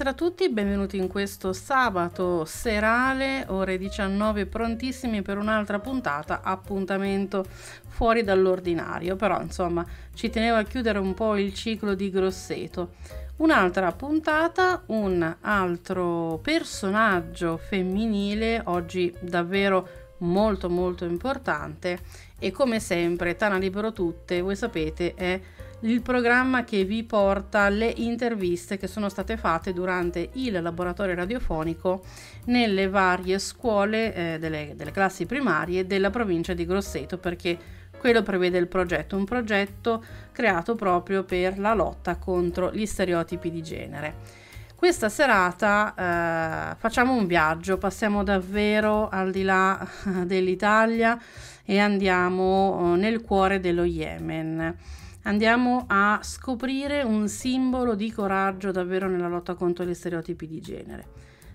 Buonasera a tutti, benvenuti in questo sabato serale, ore 19, prontissimi per un'altra puntata, appuntamento fuori dall'ordinario, però insomma ci tenevo a chiudere un po' il ciclo di Grosseto. Un'altra puntata, un altro personaggio femminile, oggi davvero molto molto importante e come sempre Tana Libero Tutte, voi sapete, è il programma che vi porta le interviste che sono state fatte durante il laboratorio radiofonico nelle varie scuole eh, delle, delle classi primarie della provincia di Grosseto perché quello prevede il progetto, un progetto creato proprio per la lotta contro gli stereotipi di genere. Questa serata eh, facciamo un viaggio, passiamo davvero al di là dell'Italia e andiamo eh, nel cuore dello Yemen andiamo a scoprire un simbolo di coraggio davvero nella lotta contro gli stereotipi di genere.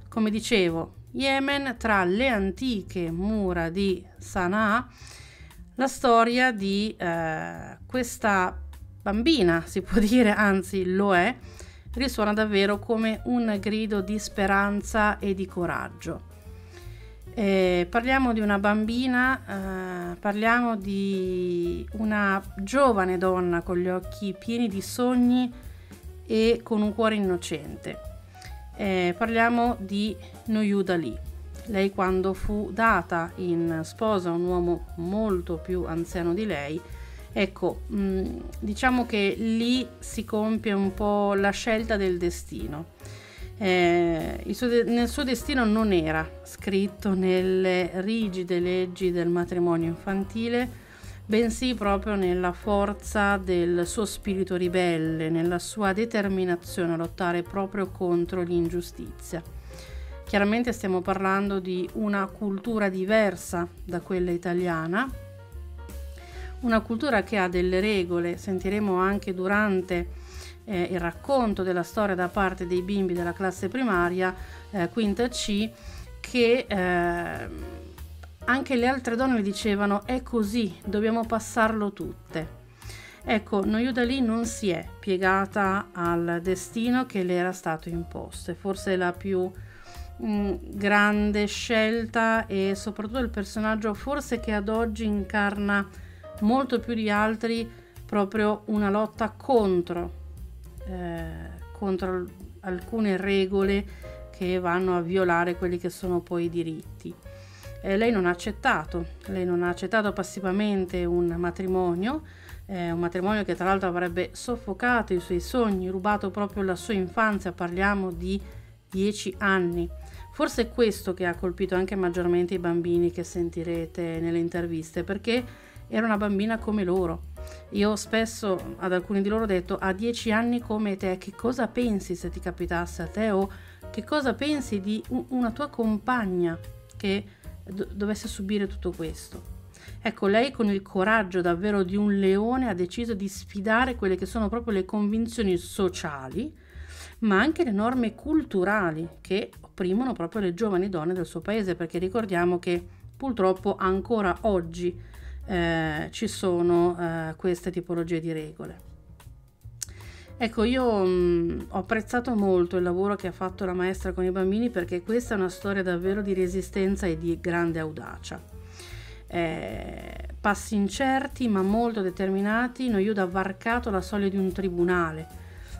Come dicevo, Yemen tra le antiche mura di Sana'a, la storia di eh, questa bambina, si può dire, anzi lo è, risuona davvero come un grido di speranza e di coraggio. Eh, parliamo di una bambina, eh, parliamo di una giovane donna con gli occhi pieni di sogni e con un cuore innocente. Eh, parliamo di Noyuda Lee. Lei quando fu data in sposa a un uomo molto più anziano di lei, ecco, mh, mm, diciamo che lì si compie un po' la scelta del destino eh, suo de- nel suo destino non era scritto nelle rigide leggi del matrimonio infantile, bensì proprio nella forza del suo spirito ribelle, nella sua determinazione a lottare proprio contro l'ingiustizia. Chiaramente stiamo parlando di una cultura diversa da quella italiana, una cultura che ha delle regole, sentiremo anche durante eh, il racconto della storia da parte dei bimbi della classe primaria, eh, quinta C, che eh, anche le altre donne le dicevano è così, dobbiamo passarlo tutte. Ecco, Noyuda lì non si è piegata al destino che le era stato imposto, è forse la più mh, mm, grande scelta e soprattutto il personaggio forse che ad oggi incarna molto più di altri proprio una lotta contro eh, contro alcune regole che vanno a violare quelli che sono poi i diritti. Eh, lei non ha accettato, lei non ha accettato passivamente un matrimonio, eh, un matrimonio che tra l'altro avrebbe soffocato i suoi sogni, rubato proprio la sua infanzia, parliamo di dieci anni. Forse è questo che ha colpito anche maggiormente i bambini che sentirete nelle interviste, perché era una bambina come loro. Io spesso ad alcuni di loro ho detto a dieci anni come te, che cosa pensi se ti capitasse a te o che cosa pensi di una tua compagna che dovesse subire tutto questo? Ecco, lei con il coraggio davvero di un leone ha deciso di sfidare quelle che sono proprio le convinzioni sociali, ma anche le norme culturali che opprimono proprio le giovani donne del suo paese, perché ricordiamo che purtroppo ancora oggi eh, ci sono eh, queste tipologie di regole. Ecco, io mh, mm, ho apprezzato molto il lavoro che ha fatto la maestra con i bambini perché questa è una storia davvero di resistenza e di grande audacia. Eh, passi incerti ma molto determinati, Noyuda ha varcato la soglia di un tribunale,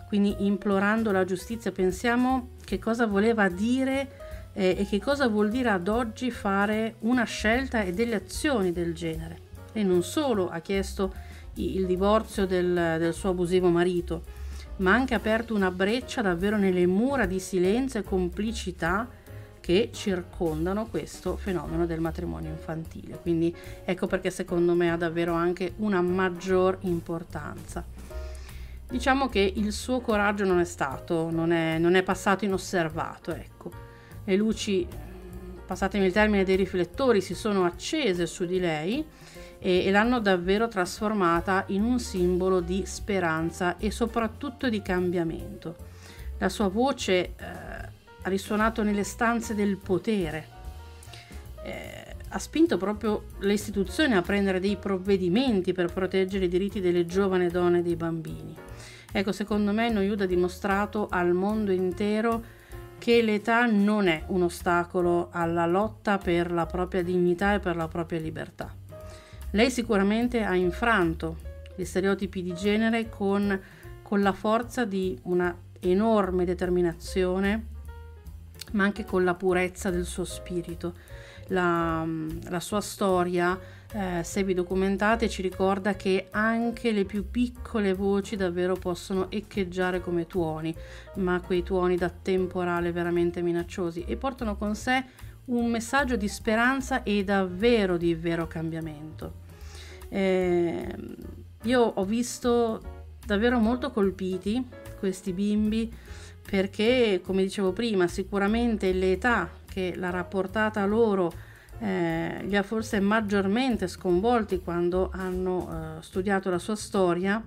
quindi implorando la giustizia pensiamo che cosa voleva dire eh, e che cosa vuol dire ad oggi fare una scelta e delle azioni del genere. Lei non solo ha chiesto il divorzio del, del suo abusivo marito, ma ha anche aperto una breccia davvero nelle mura di silenzio e complicità che circondano questo fenomeno del matrimonio infantile. Quindi ecco perché secondo me ha davvero anche una maggior importanza. Diciamo che il suo coraggio non è stato, non è, non è passato inosservato, ecco. Le luci, passatemi il termine, dei riflettori si sono accese su di lei e, e l'hanno davvero trasformata in un simbolo di speranza e soprattutto di cambiamento. La sua voce eh, ha risuonato nelle stanze del potere, eh, ha spinto proprio le istituzioni a prendere dei provvedimenti per proteggere i diritti delle giovani donne e dei bambini. Ecco, secondo me Noyuda ha dimostrato al mondo intero che l'età non è un ostacolo alla lotta per la propria dignità e per la propria libertà. Lei sicuramente ha infranto gli stereotipi di genere con, con la forza di una enorme determinazione, ma anche con la purezza del suo spirito. La, la sua storia, eh, se vi documentate, ci ricorda che anche le più piccole voci davvero possono echeggiare come tuoni, ma quei tuoni da temporale veramente minacciosi e portano con sé un messaggio di speranza e davvero di vero cambiamento. Eh, io ho visto davvero molto colpiti questi bimbi perché, come dicevo prima, sicuramente l'età che l'ha rapportata loro eh, li ha forse maggiormente sconvolti quando hanno eh, studiato la sua storia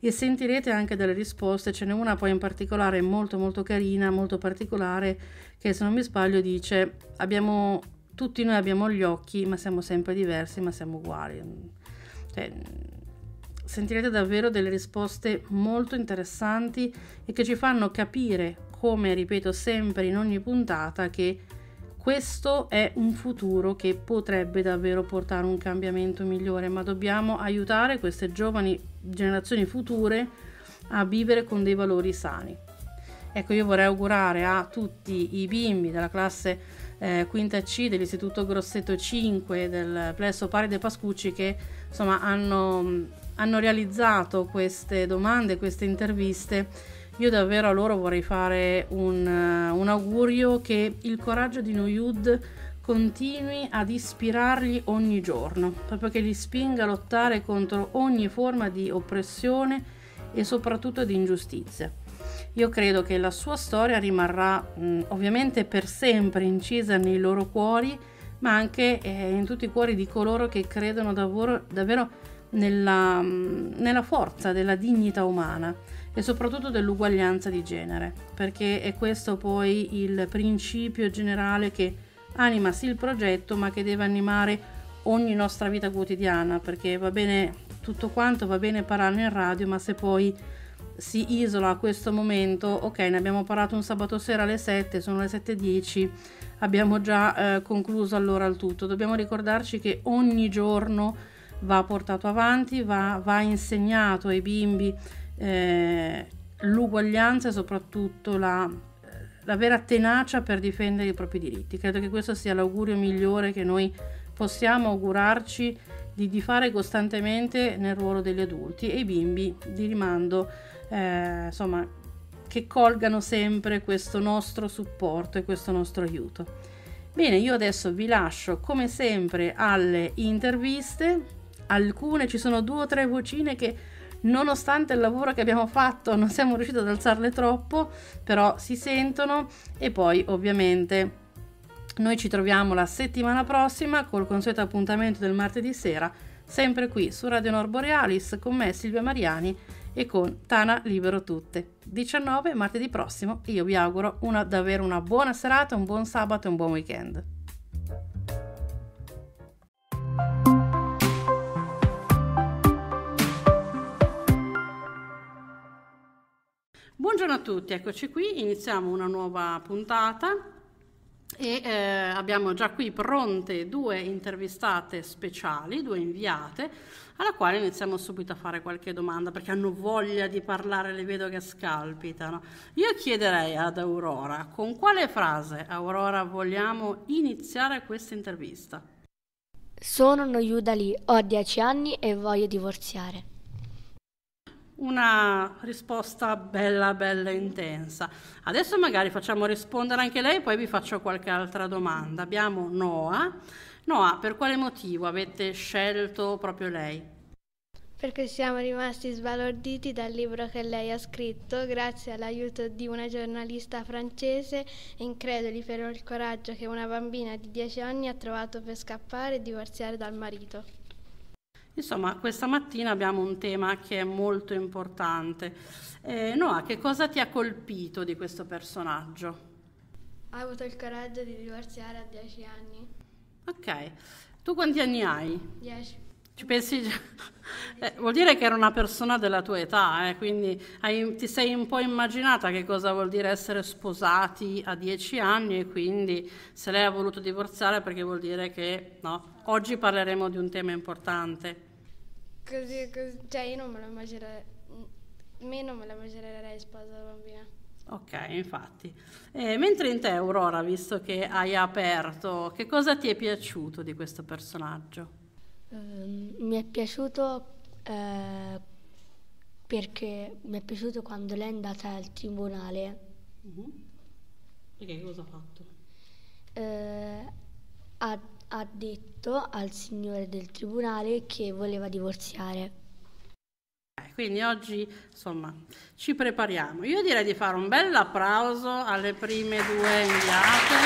e sentirete anche delle risposte, ce n'è una poi in particolare molto molto carina, molto particolare, che se non mi sbaglio dice abbiamo, tutti noi abbiamo gli occhi ma siamo sempre diversi ma siamo uguali cioè, sentirete davvero delle risposte molto interessanti e che ci fanno capire, come ripeto sempre in ogni puntata, che questo è un futuro che potrebbe davvero portare un cambiamento migliore, ma dobbiamo aiutare queste giovani generazioni future a vivere con dei valori sani. Ecco, io vorrei augurare a tutti i bimbi della classe eh, quinta C dell'Istituto Grosseto 5 del Plesso Pari De Pascucci che insomma, hanno, hanno realizzato queste domande, queste interviste. Io davvero a loro vorrei fare un, eh, un augurio che il coraggio di Noyud continui ad ispirargli ogni giorno, proprio che li spinga a lottare contro ogni forma di oppressione e soprattutto di ingiustizia. Io credo che la sua storia rimarrà mh, ovviamente per sempre incisa nei loro cuori ma anche eh, in tutti i cuori di coloro che credono davvero, davvero nella, mm, nella, forza della dignità umana e soprattutto dell'uguaglianza di genere, perché è questo poi il principio generale che anima sì il progetto, ma che deve animare ogni nostra vita quotidiana, perché va bene tutto quanto, va bene parlarne in radio, ma se poi si isola a questo momento, ok, ne abbiamo parlato un sabato sera alle 7, sono le 7.10 abbiamo già eh, concluso allora il tutto. Dobbiamo ricordarci che ogni giorno va portato avanti, va, va insegnato ai bimbi eh, l'uguaglianza e soprattutto la, la vera tenacia per difendere i propri diritti. Credo che questo sia l'augurio migliore che noi possiamo augurarci di, di fare costantemente nel ruolo degli adulti e i bimbi di rimando, eh, insomma, che colgano sempre questo nostro supporto e questo nostro aiuto. Bene, io adesso vi lascio come sempre alle interviste. Alcune ci sono due o tre vocine che nonostante il lavoro che abbiamo fatto non siamo riusciti ad alzarle troppo, però si sentono e poi ovviamente noi ci troviamo la settimana prossima col consueto appuntamento del martedì sera, sempre qui su Radio Norborealis con me Silvia Mariani e con Tana Libero Tutte. 19 martedì prossimo io vi auguro una, davvero una buona serata, un buon sabato e un buon weekend. Buongiorno a tutti, eccoci qui, iniziamo una nuova puntata e eh, abbiamo già qui pronte due intervistate speciali, due inviate alla quale iniziamo subito a fare qualche domanda perché hanno voglia di parlare, le vedo che scalpitano. Io chiederei ad Aurora con quale frase, Aurora, vogliamo iniziare questa intervista? Sono Noyuda Lee, ho 10 anni e voglio divorziare. Una risposta bella, bella intensa. Adesso magari facciamo rispondere anche lei, poi vi faccio qualche altra domanda. Abbiamo Noah Noah, per quale motivo avete scelto proprio lei? Perché siamo rimasti sbalorditi dal libro che lei ha scritto grazie all'aiuto di una giornalista francese increduli per il coraggio che una bambina di 10 anni ha trovato per scappare e divorziare dal marito. Insomma, questa mattina abbiamo un tema che è molto importante. Eh, Noah, che cosa ti ha colpito di questo personaggio? Ha avuto il coraggio di divorziare a 10 anni. Ok, tu quanti anni hai? Dieci. Ci pensi già? Eh, vuol dire che era una persona della tua età, eh? quindi hai, ti sei un po' immaginata che cosa vuol dire essere sposati a dieci anni e quindi se lei ha voluto divorziare perché vuol dire che no. Oggi parleremo di un tema importante. Così, così cioè io non me lo immaginerei, me non me lo immaginerei sposa bambina. Ok, infatti. Eh, mentre in te, Aurora, visto che hai aperto, che cosa ti è piaciuto di questo personaggio? Um, mi è piaciuto eh, perché mi è piaciuto quando lei è andata al tribunale. Uh-huh. Perché cosa ha fatto? Eh, ha, ha detto al signore del tribunale che voleva divorziare. Eh, quindi oggi insomma ci prepariamo. Io direi di fare un bel applauso alle prime due inviate.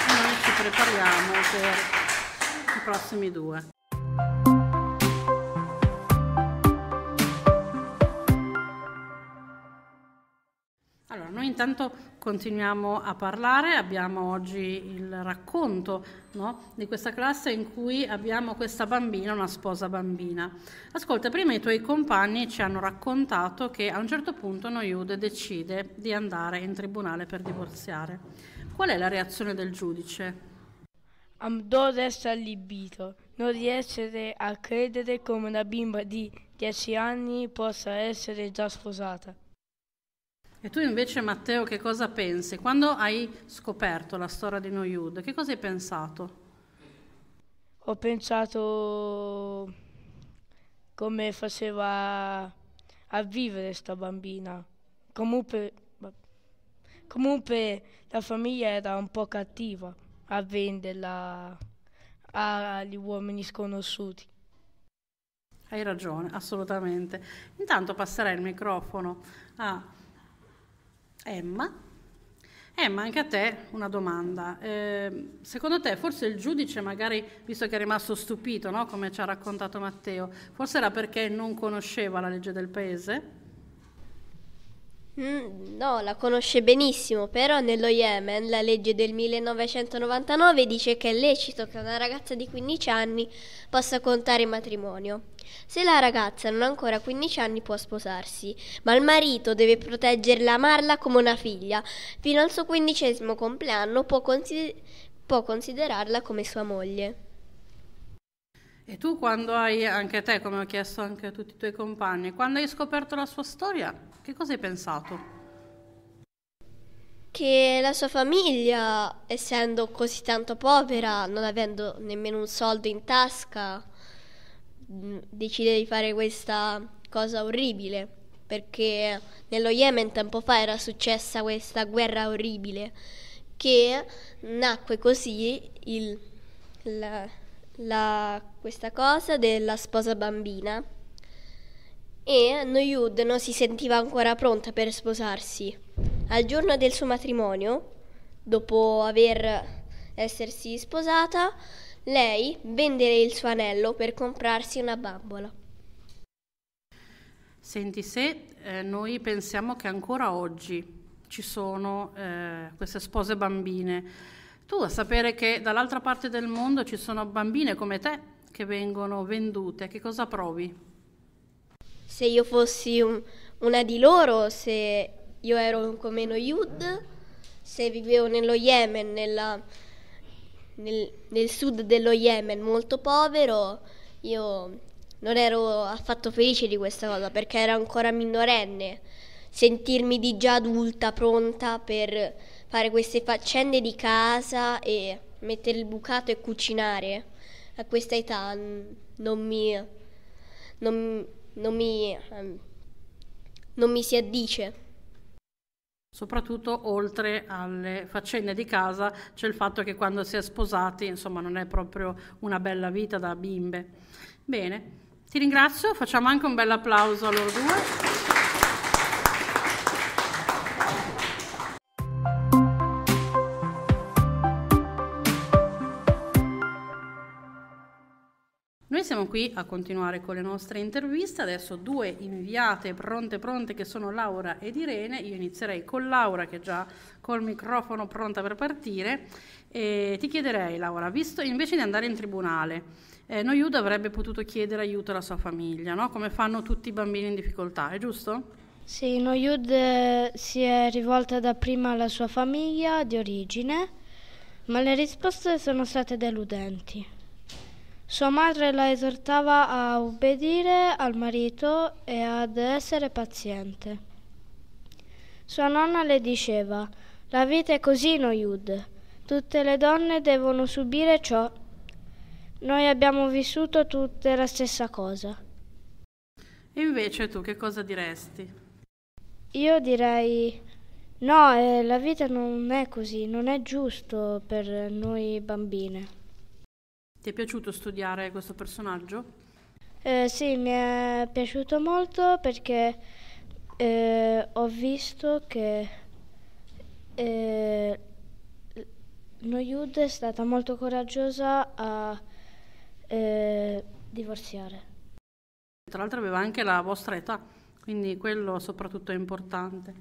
E Noi ci prepariamo per i prossimi due. Noi intanto continuiamo a parlare, abbiamo oggi il racconto no, di questa classe in cui abbiamo questa bambina, una sposa bambina. Ascolta, prima i tuoi compagni ci hanno raccontato che a un certo punto Noiude decide di andare in tribunale per divorziare. Qual è la reazione del giudice? Amdo resta allibito, non riesce a credere come una bimba di 10 anni possa essere già sposata. E tu invece, Matteo, che cosa pensi? Quando hai scoperto la storia di Noyud, che cosa hai pensato? Ho pensato come faceva a vivere sta bambina. Comunque, comunque la famiglia era un po' cattiva a venderla agli uomini sconosciuti. Hai ragione, assolutamente. Intanto passerei il microfono a Emma. Emma, anche a te una domanda. Eh, secondo te forse il giudice, magari visto che è rimasto stupito, no? come ci ha raccontato Matteo, forse era perché non conosceva la legge del paese? Mm, no, la conosce benissimo, però nello Yemen la legge del 1999 dice che è lecito che una ragazza di 15 anni possa contare in matrimonio. Se la ragazza non ha ancora 15 anni può sposarsi, ma il marito deve proteggerla, amarla come una figlia. Fino al suo quindicesimo compleanno può, consider- può considerarla come sua moglie. E tu quando hai, anche te, come ho chiesto anche a tutti i tuoi compagni, quando hai scoperto la sua storia, che cosa hai pensato? Che la sua famiglia, essendo così tanto povera, non avendo nemmeno un soldo in tasca, mm, decide di fare questa cosa orribile. Perché nello Yemen tempo fa era successa questa guerra orribile che nacque così il, la, la, questa cosa della sposa bambina e Noyud non si sentiva ancora pronta per sposarsi. Al giorno del suo matrimonio, dopo aver essersi sposata, lei vende il suo anello per comprarsi una bambola. Senti, se eh, noi pensiamo che ancora oggi ci sono eh, queste spose bambine, tu a sapere che dall'altra parte del mondo ci sono bambine come te che vengono vendute, che cosa provi? se io fossi un, una di loro, se io ero come meno Yud, se vivevo nello Yemen, nella, nel, nel sud dello Yemen molto povero, io non ero affatto felice di questa cosa perché ero ancora minorenne. Sentirmi di già adulta, pronta per fare queste faccende di casa e mettere il bucato e cucinare a questa età non mi, non, non mi, ehm, non mi si addice soprattutto oltre alle faccende di casa c'è il fatto che quando si è sposati insomma non è proprio una bella vita da bimbe bene ti ringrazio facciamo anche un bel applauso a loro due siamo qui a continuare con le nostre interviste, adesso due inviate pronte pronte che sono Laura ed Irene, io inizierei con Laura che è già col microfono pronta per partire e ti chiederei Laura, visto invece di andare in tribunale, eh, Noiuda avrebbe potuto chiedere aiuto alla sua famiglia, no? come fanno tutti i bambini in difficoltà, è giusto? Sì, Noyud eh, si è rivolta dapprima alla sua famiglia di origine, ma le risposte sono state deludenti. Sua madre la esortava a obbedire al marito e ad essere paziente. Sua nonna le diceva, la vita è così, no tutte le donne devono subire ciò. Noi abbiamo vissuto tutte la stessa cosa. E invece tu che cosa diresti? Io direi, no, eh, la vita non è così, non è giusto per noi bambine. Ti è piaciuto studiare questo personaggio? Eh, sì, mi è piaciuto molto perché eh, ho visto che eh, Noyud è stata molto coraggiosa a eh, divorziare. Tra l'altro aveva anche la vostra età, quindi quello soprattutto è importante.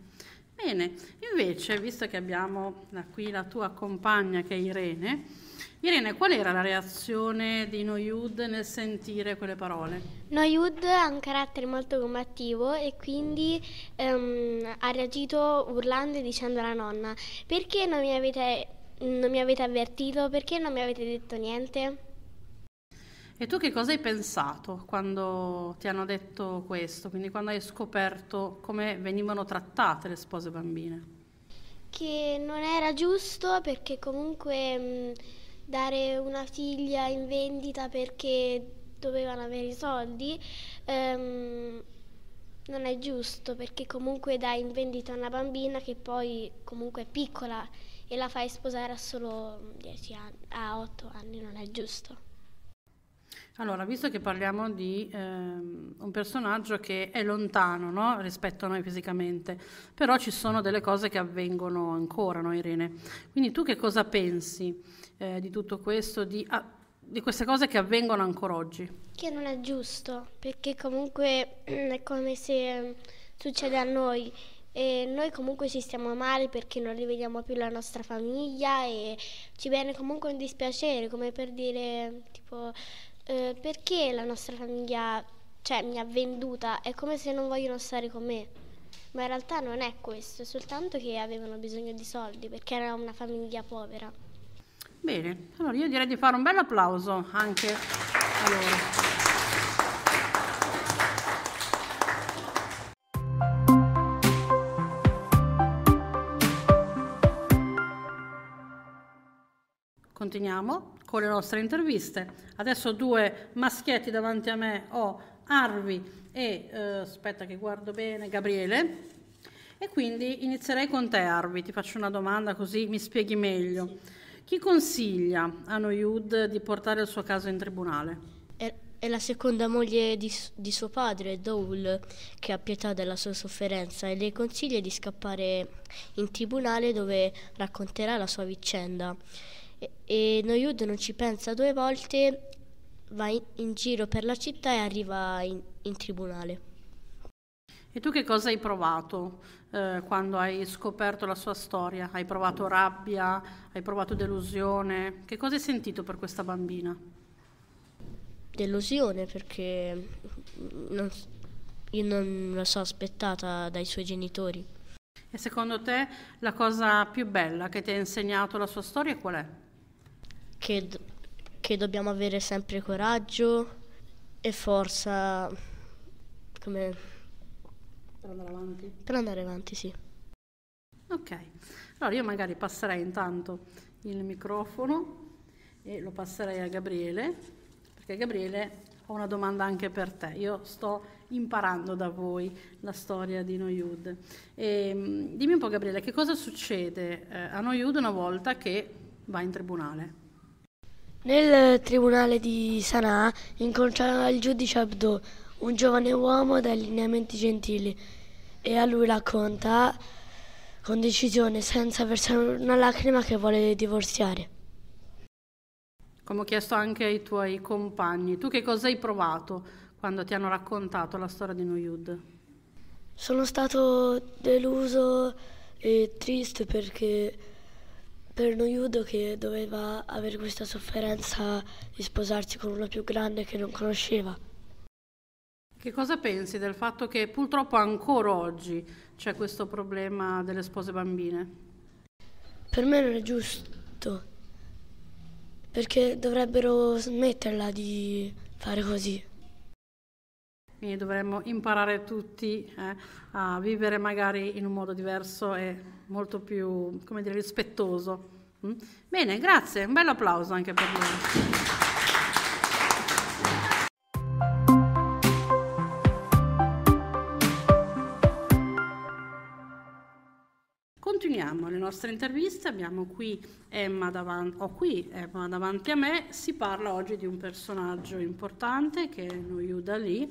Bene, invece, visto che abbiamo qui la tua compagna che è Irene, Irene, qual era la reazione di Noyud nel sentire quelle parole? Noyud ha un carattere molto combattivo e quindi ehm, ha reagito urlando e dicendo alla nonna perché non mi avete, non mi avete avvertito, perché non mi avete detto niente? E tu che cosa hai pensato quando ti hanno detto questo? Quindi quando hai scoperto come venivano trattate le spose bambine? Che non era giusto perché comunque mh, dare una figlia in vendita perché dovevano avere i soldi ehm, non è giusto perché comunque dai in vendita una bambina che poi comunque è piccola e la fai sposare a solo 10 anni, a 8 anni, non è giusto. Allora, visto che parliamo di eh, un personaggio che è lontano no? rispetto a noi fisicamente, però ci sono delle cose che avvengono ancora, no, Irene? Quindi tu che cosa pensi eh, di tutto questo, di, ah, di, queste cose che avvengono ancora oggi? Che non è giusto, perché comunque mm, è come se mm, succede a noi. E noi comunque ci stiamo male perché non rivediamo più la nostra famiglia e ci viene comunque un dispiacere, come per dire tipo eh, perché la nostra famiglia cioè, mi ha venduta, è come se non vogliono stare con me. Ma in realtà non è questo, è soltanto che avevano bisogno di soldi perché era una famiglia povera. Bene, allora io direi di fare un bel applauso anche a loro. Continuiamo con le nostre interviste. Adesso due maschietti davanti a me ho Arvi e, eh, aspetta che guardo bene, Gabriele. E quindi inizierei con te Arvi, ti faccio una domanda così mi spieghi meglio. Sì. Chi consiglia a Noyud di portare il suo caso in tribunale? È la seconda moglie di, di, suo padre, Doul, che ha pietà della sua sofferenza e le consiglia di scappare in tribunale dove racconterà la sua vicenda e, e Noyud non ci pensa due volte, va in, in, giro per la città e arriva in, in tribunale. E tu che cosa hai provato eh, quando hai scoperto la sua storia? Hai provato rabbia? Hai provato delusione? Che cosa hai sentito per questa bambina? Delusione perché non, io non la so aspettata dai suoi genitori. E secondo te la cosa più bella che ti ha insegnato la sua storia qual è? che, che dobbiamo avere sempre coraggio e forza come... per andare avanti. Per andare avanti, sì. Ok, allora io magari passerei intanto il microfono e lo passerei a Gabriele, perché Gabriele ho una domanda anche per te. Io sto imparando da voi la storia di Noyud. Ehm, dimmi un po' Gabriele, che cosa succede eh, a Noyud una volta che va in tribunale? Nel tribunale di Sanaa incontrarono il giudice Abdo, un giovane uomo dai lineamenti gentili, e a lui racconta con decisione, senza versare una lacrima, che vuole divorziare. Come ho chiesto anche ai tuoi compagni, tu che cosa hai provato quando ti hanno raccontato la storia di Noyud? Sono stato deluso e triste perché per Noiudo che doveva avere questa sofferenza di sposarsi con una più grande che non conosceva. Che cosa pensi del fatto che purtroppo ancora oggi c'è questo problema delle spose bambine? Per me non è giusto, perché dovrebbero smetterla di fare così quindi dovremmo imparare tutti eh, a vivere magari in un modo diverso e molto più, come dire, rispettoso. Mm? Bene, grazie, un bel applauso anche per loro. Continuiamo le nostre interviste, abbiamo qui Emma, davanti, oh, qui Emma davanti a me, si parla oggi di un personaggio importante che è Noyuda Lee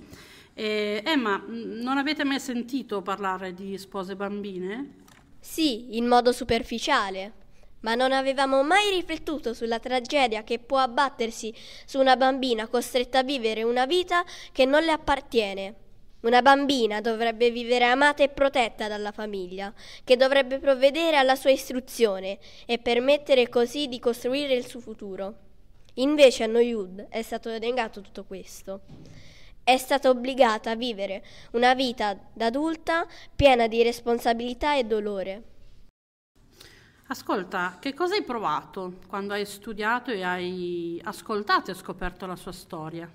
eh, Emma, non avete mai sentito parlare di spose bambine? Sì, in modo superficiale, ma non avevamo mai riflettuto sulla tragedia che può abbattersi su una bambina costretta a vivere una vita che non le appartiene. Una bambina dovrebbe vivere amata e protetta dalla famiglia, che dovrebbe provvedere alla sua istruzione e permettere così di costruire il suo futuro. Invece a Noyud è stato negato tutto questo è stata obbligata a vivere una vita d'adulta piena di responsabilità e dolore. Ascolta, che cosa hai provato quando hai studiato e hai ascoltato e scoperto la sua storia?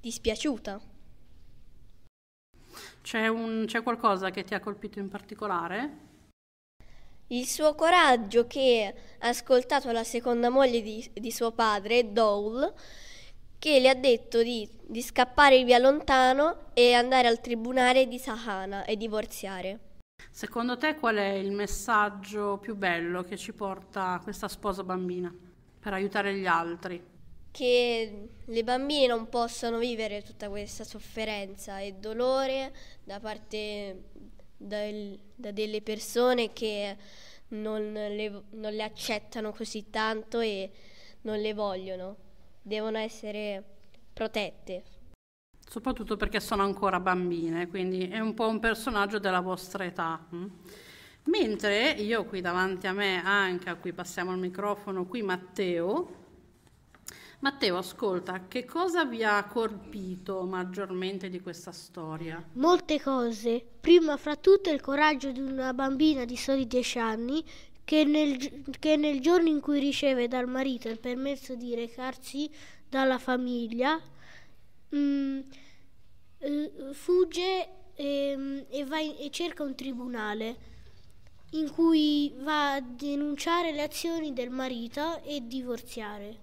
Dispiaciuta. C'è, un, c'è qualcosa che ti ha colpito in particolare? Il suo coraggio che, ascoltato la seconda moglie di, di suo padre, Dole, che le ha detto di, di scappare via lontano e andare al tribunale di Sahana e divorziare. Secondo te qual è il messaggio più bello che ci porta questa sposa bambina per aiutare gli altri? Che le bambine non possono vivere tutta questa sofferenza e dolore da parte del, da delle persone che non le, non le accettano così tanto e non le vogliono devono essere protette. Soprattutto perché sono ancora bambine, quindi è un po' un personaggio della vostra età. Hm? Mentre io qui davanti a me, anche a cui passiamo il microfono, qui Matteo. Matteo, ascolta, che cosa vi ha colpito maggiormente di questa storia? Molte cose. Prima fra tutte il coraggio di una bambina di soli 10 anni che nel, che nel giorno in cui riceve dal marito il permesso di recarsi dalla famiglia, mh, mm, eh, fugge e, ehm, e, va in, e cerca un tribunale in cui va a denunciare le azioni del marito e divorziare.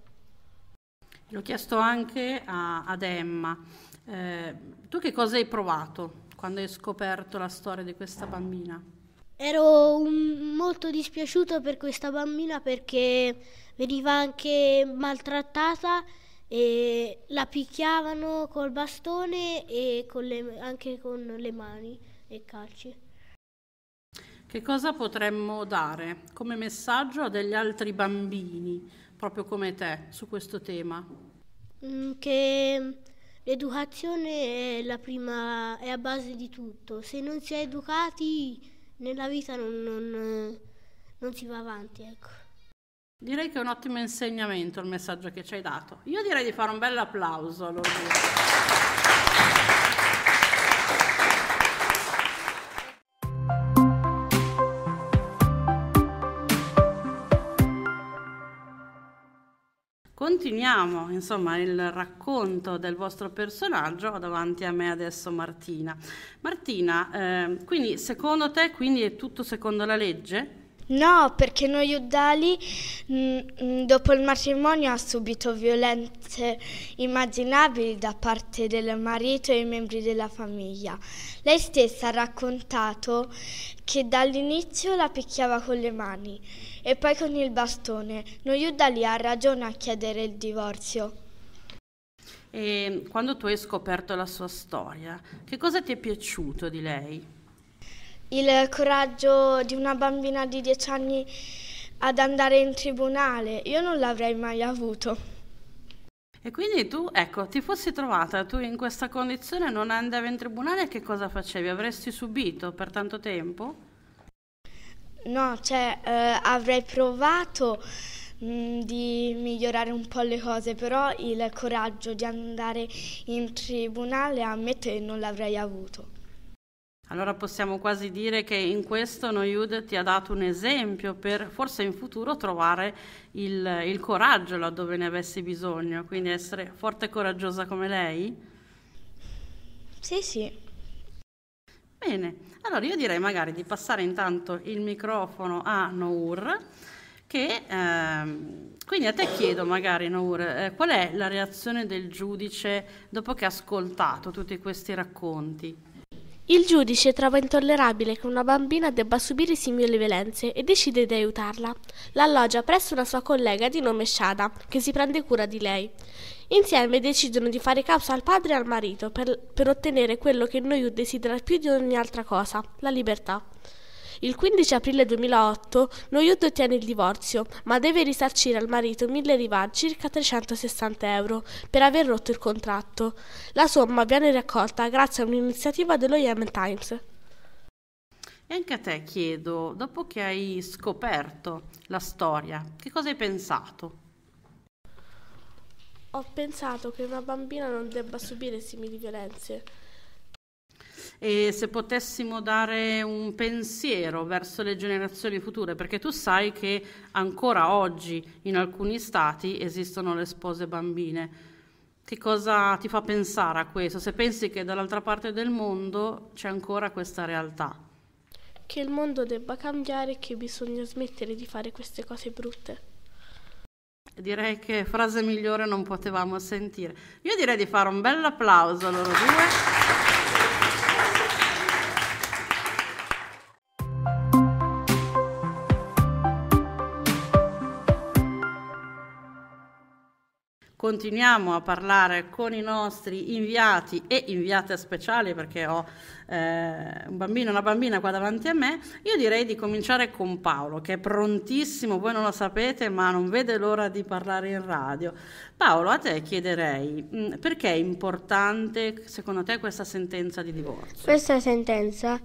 L'ho chiesto anche a, ad Emma, eh, tu che cosa hai provato quando hai scoperto la storia di questa bambina? Ero un, molto dispiaciuto per questa bambina perché veniva anche maltrattata e la picchiavano col bastone e con le, anche con le mani e calci. Che cosa potremmo dare come messaggio a degli altri bambini, proprio come te, su questo tema? Mm, che l'educazione è, la prima, è a base di tutto. Se non si è educati nella vita non, non, non si va avanti, ecco. Direi che è un ottimo insegnamento il messaggio che ci hai dato. Io direi di fare un bel applauso a Continuiamo, insomma, il racconto del vostro personaggio. Ho davanti a me adesso Martina. Martina, eh, quindi secondo te quindi è tutto secondo la legge? No, perché noi Udali mm, mm, dopo il matrimonio ha subito violenze immaginabili da parte del marito e i membri della famiglia. Lei stessa ha raccontato che dall'inizio la picchiava con le mani e poi con il bastone. Noi Udali ha ragione a chiedere il divorzio. E ehm, quando tu hai scoperto la sua storia, che cosa ti è piaciuto di lei? il coraggio di una bambina di 10 anni ad andare in tribunale. Io non l'avrei mai avuto. E quindi tu, ecco, ti fossi trovata tu in questa condizione, non andavi in tribunale, che cosa facevi? Avresti subito per tanto tempo? No, cioè eh, avrei provato mm, di migliorare un po' le cose, però il coraggio di andare in tribunale a me non l'avrei avuto. Allora possiamo quasi dire che in questo Noyud ti ha dato un esempio per forse in futuro trovare il, il coraggio laddove ne avessi bisogno, quindi essere forte e coraggiosa come lei? Sì, sì. Bene, allora io direi magari di passare intanto il microfono a Nour. Che, ehm, quindi a te chiedo magari Nour, eh, qual è la reazione del giudice dopo che ha ascoltato tutti questi racconti? Il giudice trova intollerabile che una bambina debba subire simili violenze e decide di aiutarla. L'alloggia presso una sua collega di nome Shada, che si prende cura di lei. Insieme decidono di fare causa al padre e al marito per, per ottenere quello che Noyu desidera più di ogni altra cosa, la libertà. Il 15 aprile 2008 Noiudo ottiene il divorzio, ma deve risarcire al marito mille rival, circa 360 euro, per aver rotto il contratto. La somma viene raccolta grazie a un'iniziativa dello Yemen Times. E anche a te chiedo, dopo che hai scoperto la storia, che cosa hai pensato? Ho pensato che una bambina non debba subire simili violenze e se potessimo dare un pensiero verso le generazioni future, perché tu sai che ancora oggi in alcuni stati esistono le spose bambine. Che cosa ti fa pensare a questo? Se pensi che dall'altra parte del mondo c'è ancora questa realtà? Che il mondo debba cambiare e che bisogna smettere di fare queste cose brutte. Direi che frase migliore non potevamo sentire. Io direi di fare un bel applauso a loro due. continuiamo a parlare con i nostri inviati e inviate speciali perché ho eh, un bambino e una bambina qua davanti a me, io direi di cominciare con Paolo che è prontissimo, voi non lo sapete ma non vede l'ora di parlare in radio. Paolo, a te chiederei mm, perché è importante secondo te questa sentenza di divorzio? Questa sentenza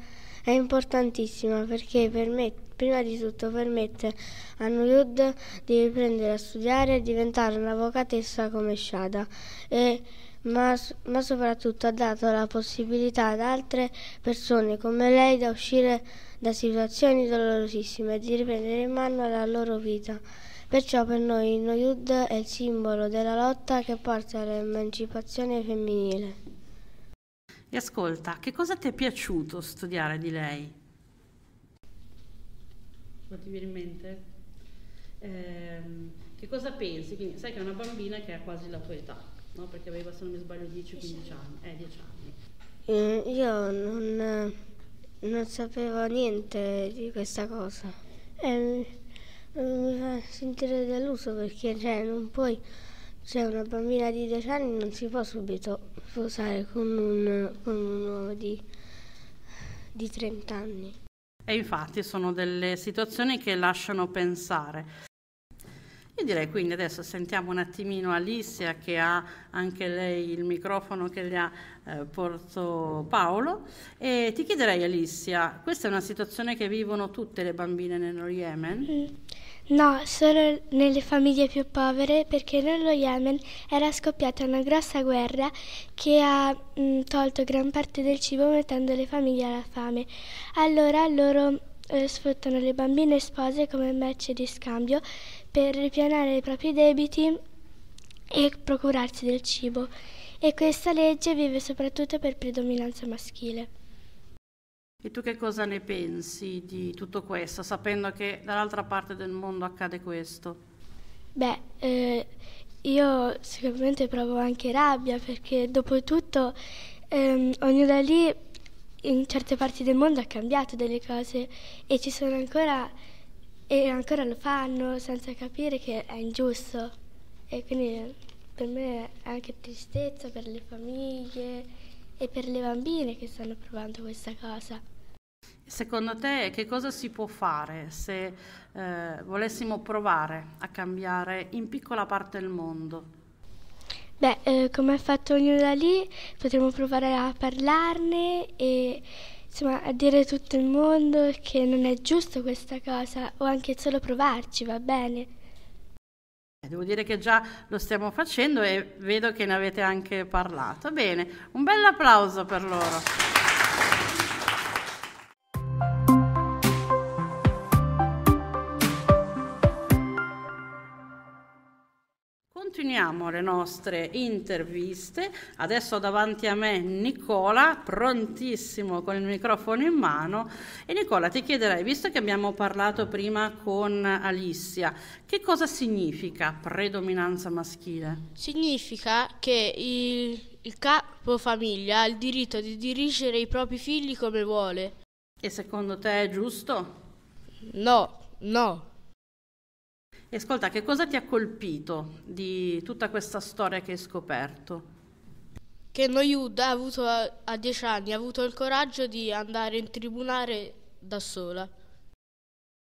è importantissima perché permette, prima di tutto permette a Nuyud di riprendere a studiare e diventare un'avvocatessa come Shada, e, ma, ma soprattutto ha dato la possibilità ad altre persone come lei da uscire da situazioni dolorosissime e di riprendere in mano la loro vita. Perciò per noi Noyud è il simbolo della lotta che porta all'emancipazione femminile. E ascolta, che cosa ti è piaciuto studiare di lei? Probabilmente. Eh, che cosa pensi? Quindi, sai che è una bambina che ha quasi la tua età, no? perché aveva, se non mi sbaglio, 10-15 anni. Eh, 10 anni. Mm, io non, eh, non, sapevo niente di questa cosa. Eh, mi fa sentire deluso perché cioè, non puoi se cioè, una bambina di 10 anni non si può subito sposare con un, con un uomo di, di 30 anni. E infatti sono delle situazioni che lasciano pensare. Io direi quindi adesso sentiamo un attimino Alicia che ha anche lei il microfono che le ha eh, porto Paolo e ti chiederei Alicia, questa è una situazione che vivono tutte le bambine nello Yemen? Mm. No, solo nelle famiglie più povere perché nello Yemen era scoppiata una grossa guerra che ha mh, mm, tolto gran parte del cibo mettendo le famiglie alla fame. Allora loro eh, sfruttano le bambine spose come merce di scambio per ripianare i propri debiti e procurarsi del cibo. E questa legge vive soprattutto per predominanza maschile. E tu che cosa ne pensi di tutto questo, sapendo che dall'altra parte del mondo accade questo? Beh, eh, io sicuramente provo anche rabbia perché dopo tutto ehm, ognuno da lì in certe parti del mondo ha cambiato delle cose e ci sono ancora e ancora lo fanno senza capire che è ingiusto e quindi per me è anche tristezza per le famiglie e per le bambine che stanno provando questa cosa. Secondo te che cosa si può fare se eh, volessimo provare a cambiare in piccola parte il mondo? Beh, eh, come ha fatto ognuno da lì, potremmo provare a parlarne e insomma, a dire a tutto il mondo che non è giusto questa cosa o anche solo provarci, va bene. Eh, devo dire che già lo stiamo facendo e vedo che ne avete anche parlato. Bene, un bel applauso per loro. Continuiamo le nostre interviste. Adesso davanti a me Nicola, prontissimo con il microfono in mano. E Nicola ti chiederei, visto che abbiamo parlato prima con Alicia, che cosa significa predominanza maschile? Significa che il, il capo famiglia ha il diritto di dirigere i propri figli come vuole. E secondo te è giusto? No, no. E ascolta, che cosa ti ha colpito di tutta questa storia che hai scoperto? Che Noyud ha avuto a dieci anni, ha avuto il coraggio di andare in tribunale da sola.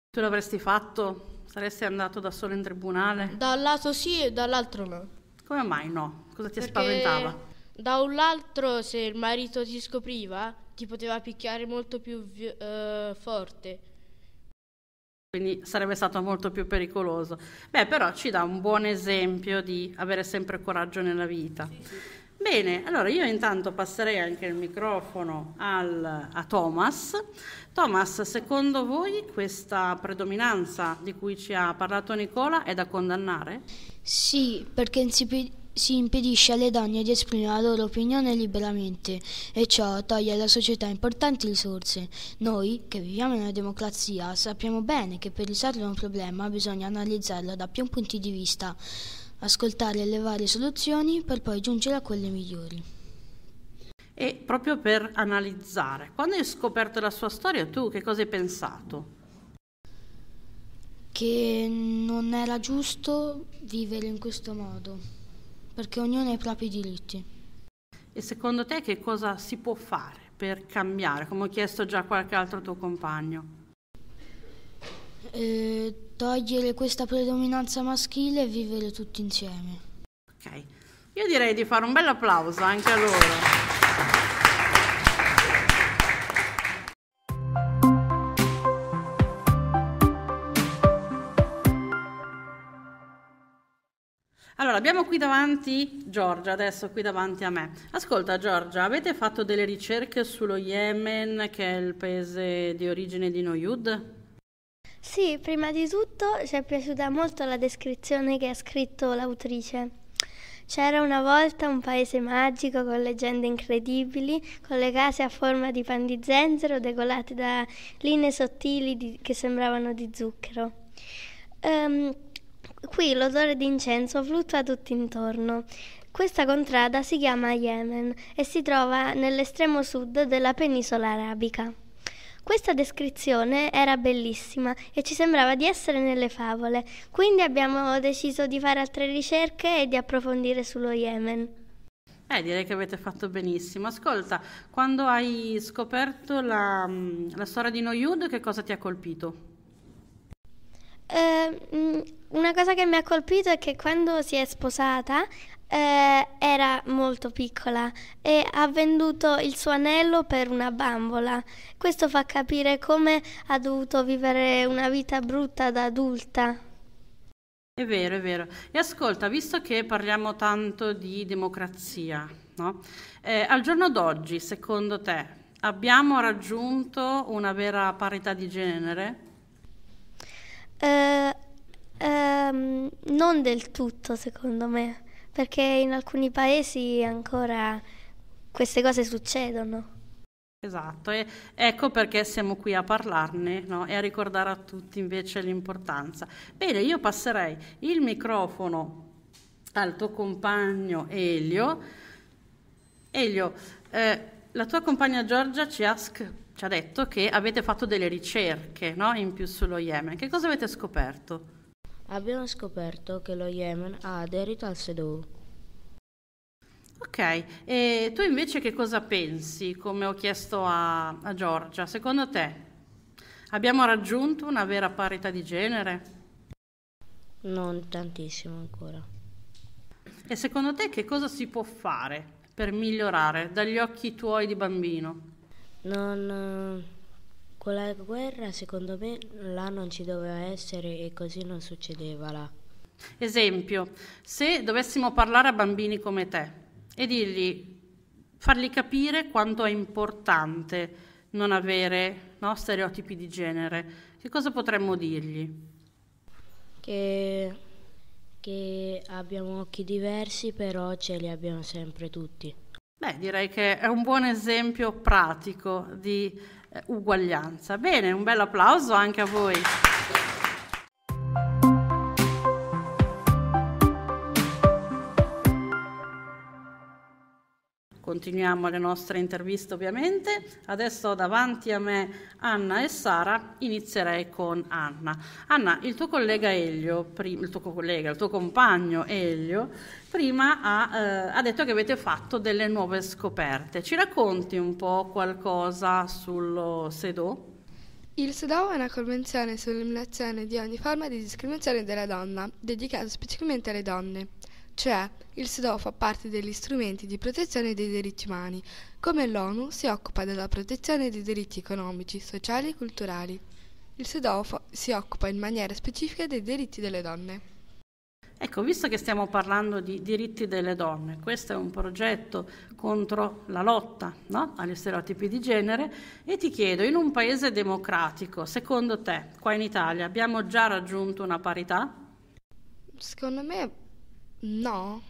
Tu l'avresti fatto? Saresti andato da solo in tribunale? Da un lato sì e dall'altro no. Come mai no? Cosa ti Perché spaventava? Da un lato se il marito ti scopriva ti poteva picchiare molto più eh, forte quindi sarebbe stato molto più pericoloso. Beh, però ci dà un buon esempio di avere sempre coraggio nella vita. Sì, sì. Bene, allora io intanto passerei anche il microfono al, a Thomas. Thomas, secondo voi questa predominanza di cui ci ha parlato Nicola è da condannare? Sì, perché si impedisce alle donne di esprimere la loro opinione liberamente e ciò toglie alla società importanti risorse. Noi, che viviamo in una democrazia, sappiamo bene che per risolvere un problema bisogna analizzarlo da più punti di vista, ascoltare le varie soluzioni per poi giungere a quelle migliori. E proprio per analizzare, quando hai scoperto la sua storia, tu che cosa hai pensato? Che non era giusto vivere in questo modo perché ognuno ha i propri diritti. E secondo te che cosa si può fare per cambiare, come ho chiesto già a qualche altro tuo compagno? Eh, togliere questa predominanza maschile e vivere tutti insieme. Ok, io direi di fare un bel applauso anche a loro. Allora, abbiamo qui davanti Giorgia, adesso qui davanti a me. Ascolta Giorgia, avete fatto delle ricerche sullo Yemen, che è il paese di origine di Noyud? Sì, prima di tutto ci è piaciuta molto la descrizione che ha scritto l'autrice. C'era una volta un paese magico con leggende incredibili, con le case a forma di pan di zenzero decolate da linee sottili di, che sembravano di zucchero. Um, Qui l'odore di incenso flutta tutto intorno. Questa contrada si chiama Yemen e si trova nell'estremo sud della penisola arabica. Questa descrizione era bellissima e ci sembrava di essere nelle favole, quindi abbiamo deciso di fare altre ricerche e di approfondire sullo Yemen. Eh, direi che avete fatto benissimo. Ascolta, quando hai scoperto la, mm, la storia di Noyud, che cosa ti ha colpito? Eh, una cosa che mi ha colpito è che quando si è sposata eh, era molto piccola e ha venduto il suo anello per una bambola. Questo fa capire come ha dovuto vivere una vita brutta da adulta. È vero, è vero. E ascolta, visto che parliamo tanto di democrazia, no? eh, al giorno d'oggi, secondo te, abbiamo raggiunto una vera parità di genere? Eh, ehm, non del tutto, secondo me, perché in alcuni paesi ancora queste cose succedono. Esatto, e ecco perché siamo qui a parlarne no? e a ricordare a tutti invece l'importanza. Bene, io passerei il microfono al tuo compagno Elio. Elio, eh, la tua compagna Giorgia ci ha ci ha detto che avete fatto delle ricerche no? in più sullo Yemen. Che cosa avete scoperto? Abbiamo scoperto che lo Yemen ha aderito al SEDO. Ok, e tu invece che cosa pensi, come ho chiesto a, a Giorgia? Secondo te abbiamo raggiunto una vera parità di genere? Non tantissimo ancora. E secondo te che cosa si può fare per migliorare dagli occhi tuoi di bambino? Non, con la guerra secondo me là non ci doveva essere e così non succedeva là. Esempio, se dovessimo parlare a bambini come te e dirgli, fargli capire quanto è importante non avere no, stereotipi di genere, che cosa potremmo dirgli? Che, che abbiamo occhi diversi, però ce li abbiamo sempre tutti. Beh, direi che è un buon esempio pratico di eh, uguaglianza. Bene, un bel applauso anche a voi. continuiamo le nostre interviste ovviamente. Adesso davanti a me Anna e Sara, inizierei con Anna. Anna, il tuo collega Elio, il tuo collega, il tuo compagno Elio, prima ha, eh, ha, detto che avete fatto delle nuove scoperte. Ci racconti un po' qualcosa sullo SEDO? Il SEDO è una convenzione sull'eliminazione di ogni forma di discriminazione della donna, dedicata specificamente alle donne cioè il SIDO fa parte degli strumenti di protezione dei diritti umani, come l'ONU si occupa della protezione dei diritti economici, sociali e culturali. Il SIDO si occupa in maniera specifica dei diritti delle donne. Ecco, visto che stiamo parlando di diritti delle donne, questo è un progetto contro la lotta no? agli stereotipi di genere e ti chiedo, in un paese democratico, secondo te, qua in Italia, abbiamo già raggiunto una parità? Secondo me No.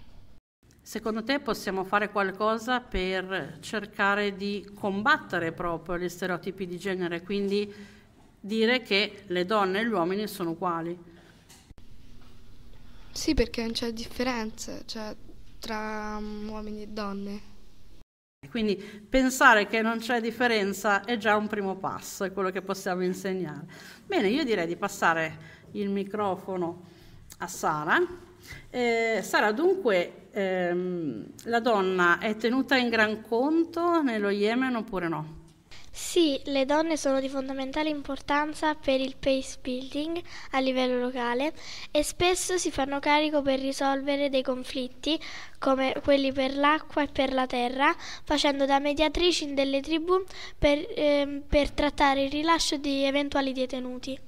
Secondo te possiamo fare qualcosa per cercare di combattere proprio gli stereotipi di genere, quindi dire che le donne e gli uomini sono uguali? Sì, perché non c'è differenza cioè, tra um, uomini e donne. Quindi pensare che non c'è differenza è già un primo passo, è quello che possiamo insegnare. Bene, io direi di passare il microfono a Sara eh, Sara, dunque, ehm, la donna è tenuta in gran conto nello Yemen oppure no? Sì, le donne sono di fondamentale importanza per il pace building a livello locale e spesso si fanno carico per risolvere dei conflitti come quelli per l'acqua e per la terra, facendo da mediatrici in delle tribù per, ehm, per trattare il rilascio di eventuali detenuti.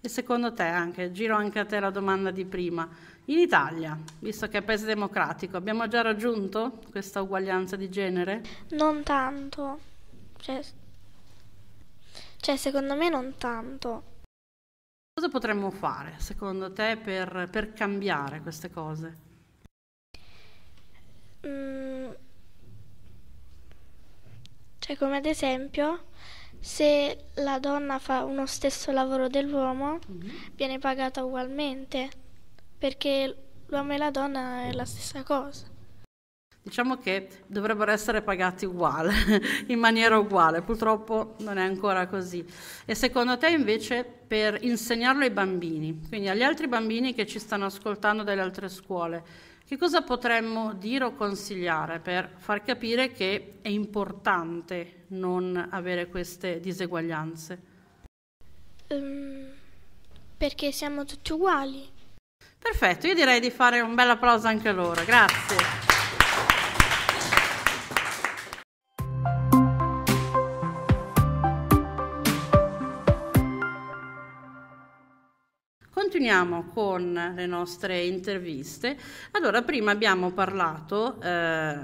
E secondo te, anche, giro anche a te la domanda di prima, in Italia, visto che è paese democratico, abbiamo già raggiunto questa uguaglianza di genere? Non tanto, cioè, cioè secondo me non tanto. Cosa potremmo fare, secondo te, per, per cambiare queste cose? Mm. Cioè, come ad esempio se la donna fa uno stesso lavoro dell'uomo mm-hmm. viene pagata ugualmente perché l'uomo e la donna è la stessa cosa. Diciamo che dovrebbero essere pagati uguale, in maniera uguale, purtroppo non è ancora così. E secondo te invece per insegnarlo ai bambini, quindi agli altri bambini che ci stanno ascoltando dalle altre scuole, che cosa potremmo dire o consigliare per far capire che è importante non avere queste diseguaglianze? Um, perché siamo tutti uguali. Perfetto, io direi di fare un bel applauso anche a loro, grazie. continuiamo con le nostre interviste. Allora, prima abbiamo parlato eh,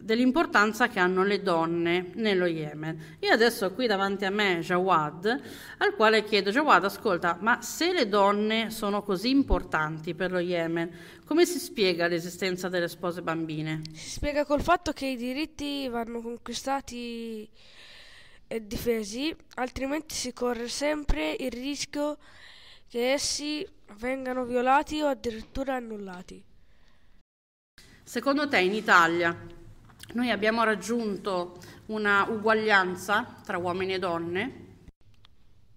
dell'importanza che hanno le donne nello Yemen. Io adesso ho qui davanti a me Jawad, al quale chiedo, Jawad, ascolta, ma se le donne sono così importanti per lo Yemen, come si spiega l'esistenza delle spose bambine? Si spiega col fatto che i diritti vanno conquistati e difesi, altrimenti si corre sempre il rischio che essi vengano violati o addirittura annullati. Secondo te in Italia noi abbiamo raggiunto una uguaglianza tra uomini e donne?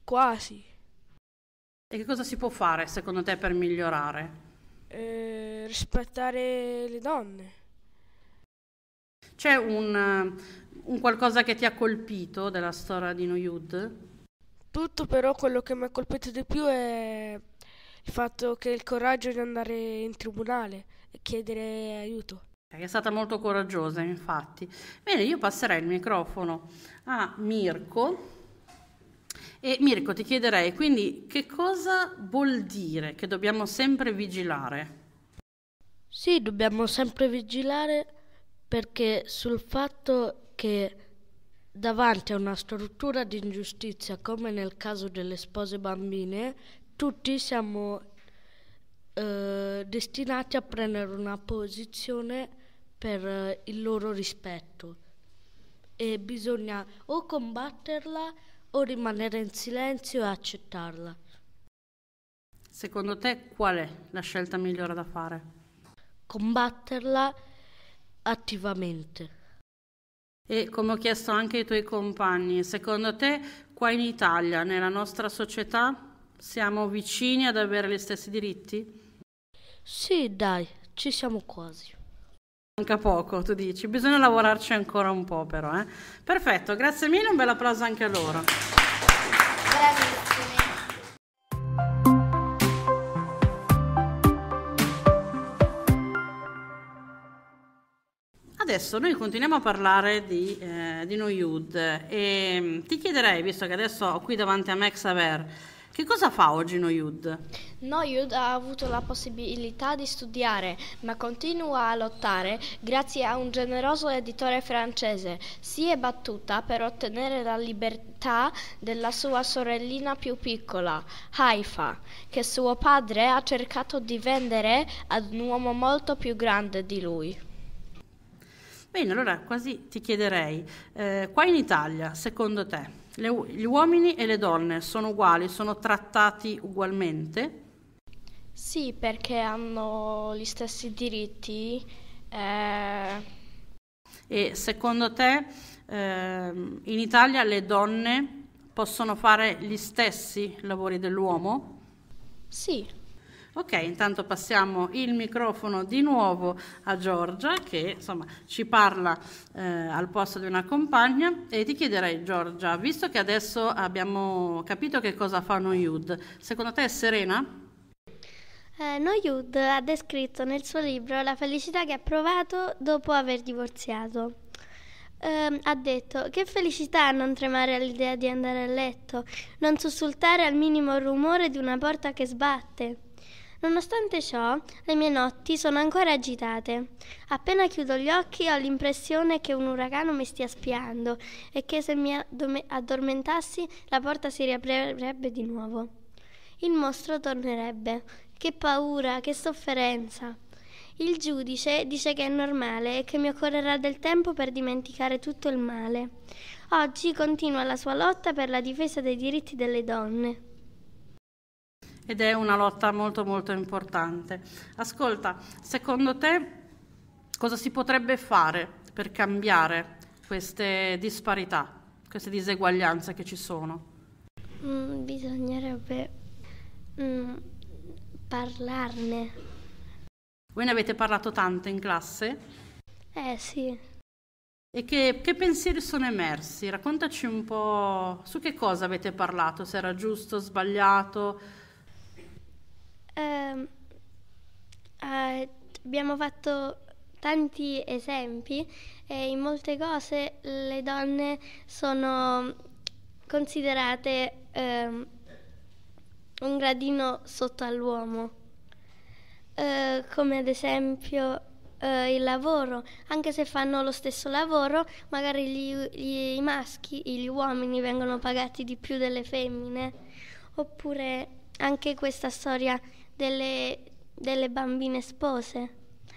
Quasi. E che cosa si può fare secondo te per migliorare? Eh, rispettare le donne. C'è un, eh, un, qualcosa che ti ha colpito della storia di Noyud? Tutto però quello che mi ha colpito di più è il fatto che il coraggio di andare in tribunale e chiedere aiuto. È stata molto coraggiosa, infatti. Bene, io passerei il microfono a Mirko. E Mirko, ti chiederei quindi che cosa vuol dire che dobbiamo sempre vigilare? Sì, dobbiamo sempre vigilare perché sul fatto che Davanti a una struttura di ingiustizia come nel caso delle spose bambine, tutti siamo eh, destinati a prendere una posizione per eh, il loro rispetto e bisogna o combatterla o rimanere in silenzio e accettarla. Secondo te qual è la scelta migliore da fare? Combatterla attivamente. E come ho chiesto anche ai tuoi compagni, secondo te qua in Italia, nella nostra società, siamo vicini ad avere gli stessi diritti? Sì, dai, ci siamo quasi. Manca poco, tu dici. Bisogna lavorarci ancora un po', però. Eh? Perfetto, grazie mille, un bel applauso anche a loro. Bravi. Adesso noi continuiamo a parlare di, eh, di Noyud e mm, ti chiederei, visto che adesso ho qui davanti a me Xaver, che cosa fa oggi Noyud? Noyud ha avuto la possibilità di studiare, ma continua a lottare grazie a un generoso editore francese. Si è battuta per ottenere la libertà della sua sorellina più piccola, Haifa, che suo padre ha cercato di vendere ad un uomo molto più grande di lui. Bene, allora quasi ti chiederei, eh, qua in Italia, secondo te, le, gli uomini e le donne sono uguali, sono trattati ugualmente? Sì, perché hanno gli stessi diritti. Eh... E secondo te eh, in Italia le donne possono fare gli stessi lavori dell'uomo? Sì. Ok, intanto passiamo il microfono di nuovo a Giorgia che insomma, ci parla eh, al posto di una compagna e ti chiederei Giorgia, visto che adesso abbiamo capito che cosa fa Noyud, secondo te è serena? Eh, Noyud ha descritto nel suo libro la felicità che ha provato dopo aver divorziato. Eh, ha detto che felicità non tremare all'idea di andare a letto, non sussultare al minimo rumore di una porta che sbatte. Nonostante ciò, le mie notti sono ancora agitate. Appena chiudo gli occhi ho l'impressione che un uragano mi stia spiando e che se mi addormentassi la porta si riaprirebbe di nuovo. Il mostro tornerebbe. Che paura, che sofferenza. Il giudice dice che è normale e che mi occorrerà del tempo per dimenticare tutto il male. Oggi continua la sua lotta per la difesa dei diritti delle donne ed è una lotta molto molto importante. Ascolta, secondo te cosa si potrebbe fare per cambiare queste disparità, queste diseguaglianze che ci sono? Mm, bisognerebbe mm, parlarne. Voi ne avete parlato tanto in classe? Eh sì. E che, che, pensieri sono emersi? Raccontaci un po' su che cosa avete parlato, se era giusto, sbagliato, eh, eh, abbiamo fatto tanti esempi e in molte cose le donne sono considerate eh, un gradino sotto all'uomo, eh, come ad esempio eh, il lavoro, anche se fanno lo stesso lavoro, magari gli, gli, i maschi, gli uomini vengono pagati di più delle femmine, oppure anche questa storia delle, delle bambine spose.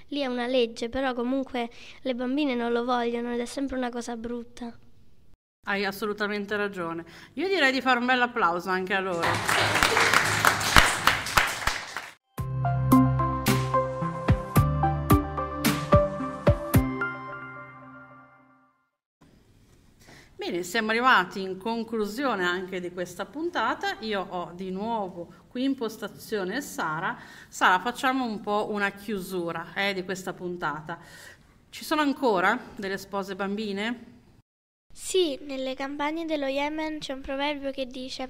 Lì è una legge, però comunque le bambine non lo vogliono ed è sempre una cosa brutta. Hai assolutamente ragione. Io direi di fare un bel applauso anche a loro. Bene, siamo arrivati in conclusione anche di questa puntata. Io ho di nuovo qui in postazione Sara. Sara, facciamo un po' una chiusura eh, di questa puntata. Ci sono ancora delle spose bambine? Sì, nelle campagne dello Yemen c'è un proverbio che dice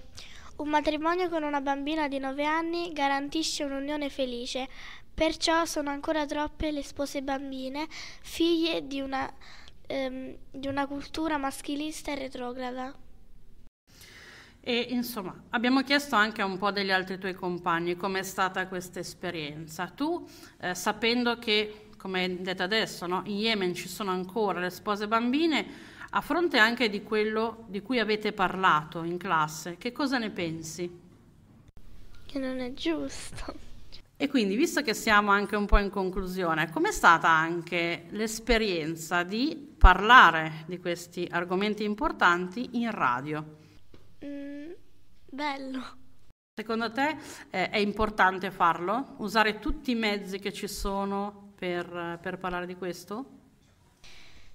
un matrimonio con una bambina di 9 anni garantisce un'unione felice, perciò sono ancora troppe le spose bambine, figlie di una ehm, di una cultura maschilista e retrograda. E insomma, abbiamo chiesto anche a un po' degli altri tuoi compagni com'è stata questa esperienza. Tu, eh, sapendo che, come hai detto adesso, no, in Yemen ci sono ancora le spose bambine, a fronte anche di quello di cui avete parlato in classe, che cosa ne pensi? Che non è giusto. E quindi, visto che siamo anche un po' in conclusione, com'è stata anche l'esperienza di parlare di questi argomenti importanti in radio? Mm, bello. Secondo te eh, è importante farlo? Usare tutti i mezzi che ci sono per, per parlare di questo?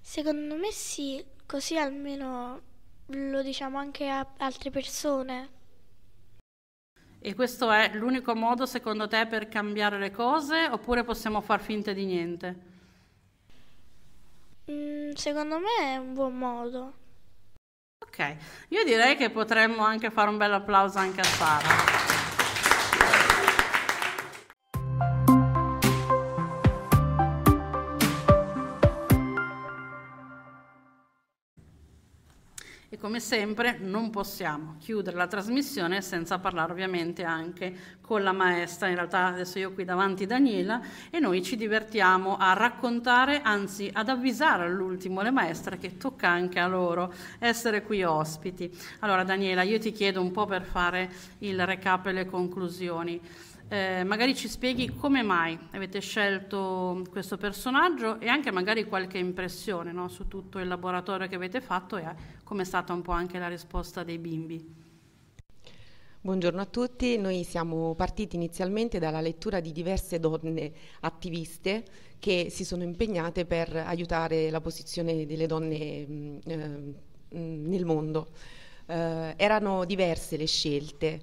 Secondo me sì, così almeno lo diciamo anche a altre persone. E questo è l'unico modo secondo te per cambiare le cose oppure possiamo far finta di niente? Mm, secondo me è un buon modo. Ok, io direi che potremmo anche fare un bel applauso anche a Sara. come sempre non possiamo chiudere la trasmissione senza parlare ovviamente anche con la maestra, in realtà adesso io qui davanti Daniela, e noi ci divertiamo a raccontare, anzi ad avvisare all'ultimo le maestre che tocca anche a loro essere qui ospiti. Allora Daniela, io ti chiedo un po' per fare il recap e le conclusioni eh, magari ci spieghi come mai avete scelto questo personaggio e anche magari qualche impressione no, su tutto il laboratorio che avete fatto e come è stata un po' anche la risposta dei bimbi. Buongiorno a tutti, noi siamo partiti inizialmente dalla lettura di diverse donne attiviste che si sono impegnate per aiutare la posizione delle donne mm, eh, mm, nel mondo. Eh, erano diverse le scelte,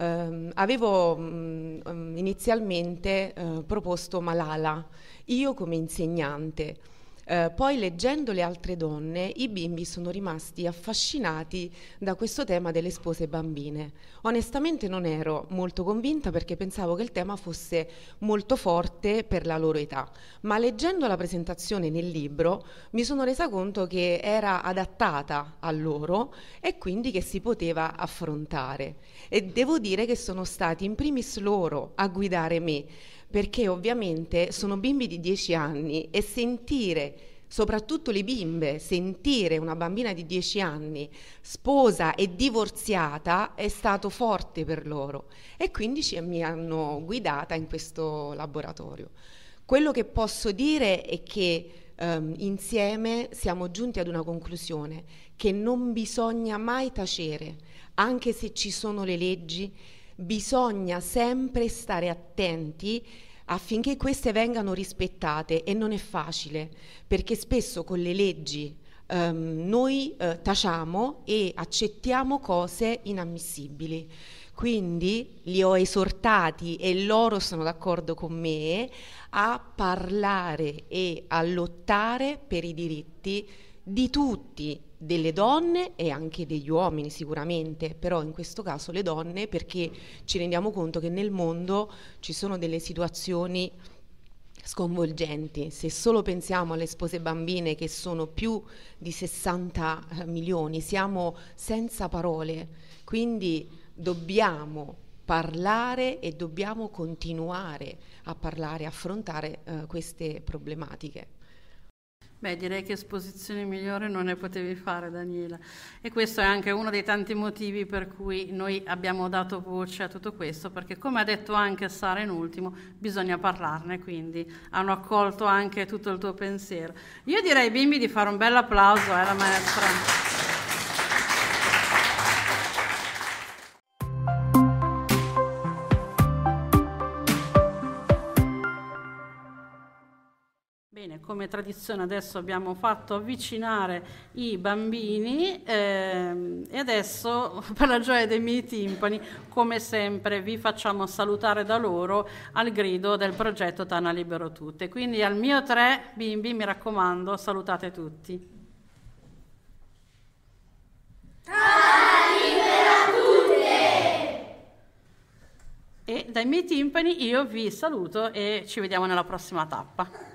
Um, avevo um, inizialmente uh, proposto Malala, io come insegnante. Eh, poi leggendo le altre donne, i bimbi sono rimasti affascinati da questo tema delle spose bambine. Onestamente non ero molto convinta perché pensavo che il tema fosse molto forte per la loro età, ma leggendo la presentazione nel libro mi sono resa conto che era adattata a loro e quindi che si poteva affrontare. E devo dire che sono stati in primis loro a guidare me perché ovviamente sono bimbi di 10 anni e sentire soprattutto le bimbe, sentire una bambina di 10 anni sposa e divorziata è stato forte per loro e quindi ci, mi hanno guidata in questo laboratorio. Quello che posso dire è che ehm, insieme siamo giunti ad una conclusione, che non bisogna mai tacere, anche se ci sono le leggi, bisogna sempre stare attenti affinché queste vengano rispettate e non è facile, perché spesso con le leggi ehm, noi eh, taciamo e accettiamo cose inammissibili. Quindi li ho esortati e loro sono d'accordo con me a parlare e a lottare per i diritti di tutti delle donne e anche degli uomini sicuramente, però in questo caso le donne perché ci rendiamo conto che nel mondo ci sono delle situazioni sconvolgenti. Se solo pensiamo alle spose bambine che sono più di 60 eh, milioni, siamo senza parole, quindi dobbiamo parlare e dobbiamo continuare a parlare, affrontare eh, queste problematiche. Beh, direi che esposizione migliore non ne potevi fare, Daniela. E questo è anche uno dei tanti motivi per cui noi abbiamo dato voce a tutto questo, perché come ha detto anche Sara in ultimo, bisogna parlarne, quindi hanno accolto anche tutto il tuo pensiero. Io direi ai bimbi di fare un bel applauso alla eh, maestra. come tradizione adesso abbiamo fatto avvicinare i bambini ehm, e adesso per la gioia dei miei timpani come sempre vi facciamo salutare da loro al grido del progetto Tana Libero Tutte. Quindi al mio tre bimbi mi raccomando salutate tutti. Tana Libera Tutte! E dai miei timpani io vi saluto e ci vediamo nella prossima tappa.